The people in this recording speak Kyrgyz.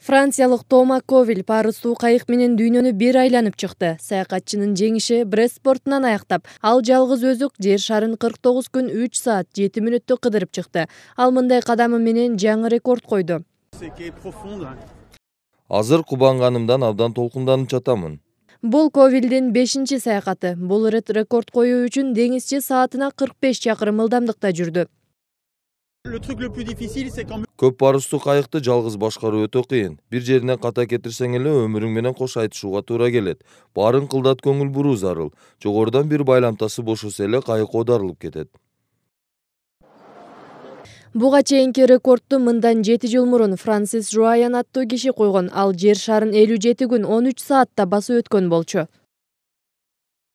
франциялык тома ковель паарысуу кайык менен дүйнөнү бир айланып чыкты саякатчынын жеңиши брест портунан аяктап ал жалгыз өзү жер шарын кырк тогуз күн үч саат жети мүнөттө кыдырып чыкты ал мындай кадамы менен жаңы рекорд койду азыр кубанганымдан абдан толкунданып жатамын бул ковелдин бешинчи саякаты бул ирет рекорд коюу үчүн деңизчи саатына кырк беш чакырым ылдамдыкта жүрдү көп барысту кайыкты жалгыз башкаруу өтө кыйын бир жеринен ката кетирсең эле өмүрүң менен кош айтышууга туура келет баарын кылдат көңүл буруу зарыл жогорудан бир байламтасы бошосо эле кайык оодарылып кетет буга чейинки рекордду мындан жети жыл мурун франсис жуаян аттуу киши койгон ал жер шарын элүү жети күн он үч саатта басып өткөн болчу